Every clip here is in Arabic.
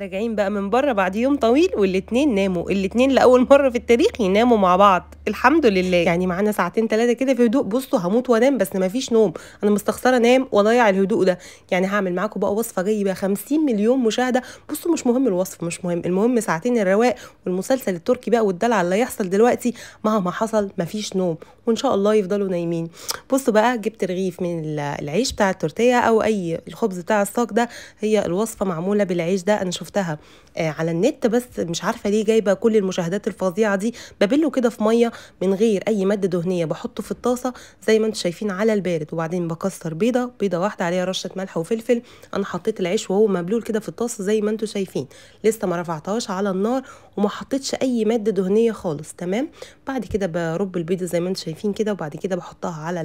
راجعين بقى من بره بعد يوم طويل والاتنين ناموا الاتنين لاول مره في التاريخ يناموا مع بعض الحمد لله يعني معانا ساعتين ثلاثه كده في هدوء بصوا هموت وانام بس مفيش نوم انا مستخسره انام واضيع الهدوء ده يعني هعمل معاكم بقى وصفه جايبه 50 مليون مشاهده بصوا مش مهم الوصف مش مهم المهم ساعتين الرواق والمسلسل التركي بقى والدلع اللي هيحصل دلوقتي مهما حصل مفيش نوم وان شاء الله يفضلوا نايمين بصوا بقى جبت رغيف من العيش بتاع التورتيه او اي الخبز بتاع الصاج ده هي الوصفه معموله بالعيش ده انا شفت شفتها آه، على النت بس مش عارفه ليه جايبه كل المشاهدات الفظيعه دي ببله كده في ميه من غير اي ماده دهنيه بحطه في الطاسه زي ما انتم شايفين على البارد وبعدين بكسر بيضه بيضه واحده عليها رشه ملح وفلفل انا حطيت العيش وهو مبلول كده في الطاسه زي ما انتم شايفين لسه ما رفعتهاش على النار وما حطيتش اي ماده دهنيه خالص تمام بعد كده برب البيضه زي ما انتم شايفين كده وبعد كده بحطها على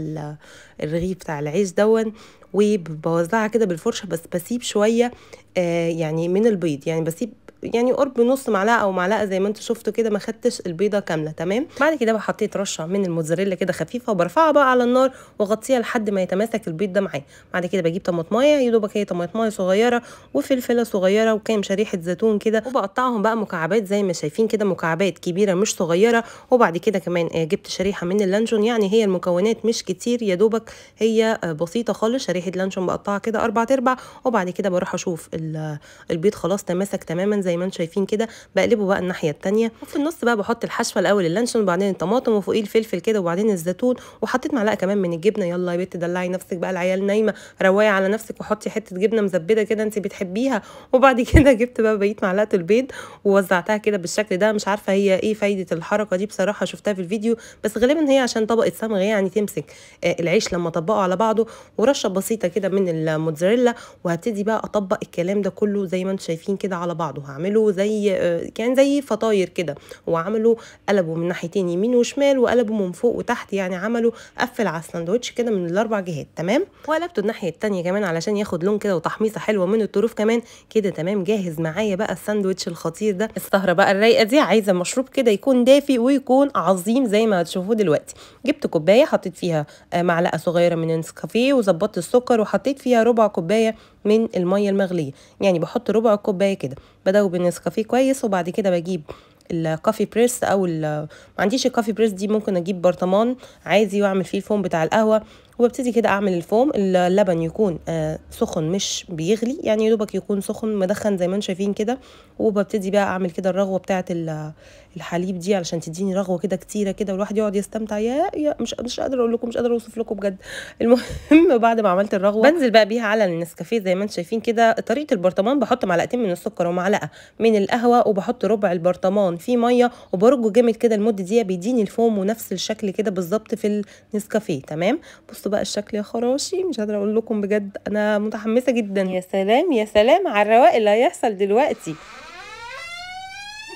الرغيف بتاع العيش دون وبوزعها كده بالفرشه بس بسيب شويه آه، يعني من البيض يعني بسيب يعني قرب نص معلقه او معلقه زي ما انتوا شفتوا كده ما خدتش البيضه كامله تمام بعد كده بقى حطيت رشه من الموتزاريلا كده خفيفه وبرفعها بقى على النار واغطيها لحد ما يتماسك البيض ده معاه بعد كده بجيب طماطمايه يا دوبك هي طماطمايه صغيره وفلفله صغيره وكام شريحه زيتون كده وبقطعهم بقى مكعبات زي ما شايفين كده مكعبات كبيره مش صغيره وبعد كده كمان آه، جبت شريحه من اللانشون يعني هي المكونات مش كتير يا دوبك هي آه، بسيطه خالص شريحه لانشون بقطعها كده اربع ارباع وبعد كده بروح اشوف آه، البيض خلاص تماسك تماما زي زي ما انتم شايفين كده بقلبه بقى الناحيه الثانيه وفي النص بقى بحط الحشوه الاول اللانشون وبعدين الطماطم وفوقيه الفلفل كده وبعدين الزيتون وحطيت معلقه كمان من الجبنه يلا يا بت دلعي نفسك بقى العيال نايمه روايه على نفسك وحطي حته جبنه مزبده كده انت بتحبيها وبعد كده جبت بقى بقيت معلقه البيض ووزعتها كده بالشكل ده مش عارفه هي ايه فايده الحركه دي بصراحه شفتها في الفيديو بس غالبا هي عشان طبقه صمغ يعني تمسك آه، العيش لما اطبقه على بعضه ورشه بسيطه كده من الموتزاريلا وهبتدي بقى اطبق الكلام ده كله زي ما انتم شايفين كده على بعضه هعمله زي آه، كان زي فطاير كده وعملوا قلبوا من ناحيتين يمين وشمال وقلبوا من فوق وتحت يعني عملوا قفل على الساندوتش كده من الاربع جهات تمام وقلبته الناحيه التانية كمان علشان ياخد لون كده وتحميصه حلوه من الطروف كمان كده تمام جاهز معايا بقى الساندوتش الخطير ده السهره بقى الرايقه دي عايزه مشروب كده يكون دافي ويكون عظيم زي ما هتشوفوه دلوقتي جبت كوبايه حطيت فيها آه، معلقه صغيره من نسكافيه وظبطت السكر وحطيت فيها ربع كوبايه من الميه المغليه يعني بحط ربع كوبايه كده بدوب النسكافيه كويس وبعد كده بجيب الكافي بريس او ما عنديش الكافي بريس دي ممكن اجيب برطمان عادي واعمل فيه الفوم بتاع القهوه وببتدي كده اعمل الفوم اللبن يكون آه، سخن مش بيغلي يعني يدوبك يكون سخن مدخن زي ما انتم شايفين كده وببتدي بقى اعمل كده الرغوه بتاعه الحليب دي علشان تديني رغوه كده كتيره كده والواحد يقعد يستمتع يا, يا مش مش قادره اقول لكم مش قادره اوصف لكم بجد المهم بعد ما عملت الرغوه بنزل بقى بيها على النسكافيه زي ما انتم شايفين كده طريقه البرطمان بحط معلقتين من السكر ومعلقه من القهوه وبحط ربع البرطمان في ميه وبرجه جامد كده المده دي بيديني الفوم ونفس الشكل كده بالظبط في النسكافيه تمام بص بصوا بقى الشكل يا خراشي مش قادره اقول لكم بجد انا متحمسه جدا يا سلام يا سلام على الرواق اللي هيحصل دلوقتي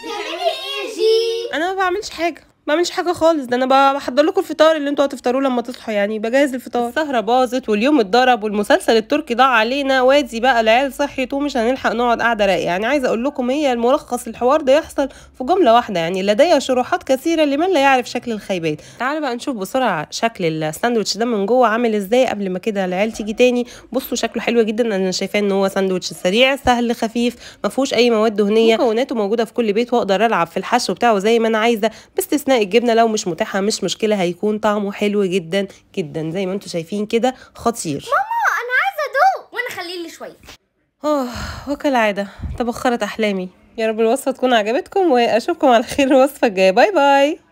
بتعملي ايه يا جي انا ما بعملش حاجه ما بعملش حاجه خالص ده انا بحضر لكم الفطار اللي انتوا هتفطروه لما تصحوا يعني بجهز الفطار السهره باظت واليوم اتضرب والمسلسل التركي ضاع علينا وادي بقى العيال صحيت ومش هنلحق نقعد قاعده راقي يعني عايزه اقول لكم هي الملخص الحوار ده يحصل في جمله واحده يعني لدي شروحات كثيره لمن لا يعرف شكل الخيبات تعالوا بقى نشوف بسرعه شكل الساندوتش ده من جوه عامل ازاي قبل ما كده العيال تيجي تاني بصوا شكله حلو جدا انا شايفاه ان هو ساندوتش سريع سهل خفيف ما فيهوش اي مواد دهنيه مكوناته موجوده في كل بيت واقدر العب في الحشو بتاعه زي ما انا عايزه باستثناء الجبنه لو مش متاحه مش مشكله هيكون طعمه حلو جدا جدا زي ما انتم شايفين كده خطير ماما انا عايزه ادوق وانا خليه لي شويه اه وكالعاده تبخرت احلامي يا رب الوصفه تكون عجبتكم واشوفكم على خير الوصفه الجايه باي باي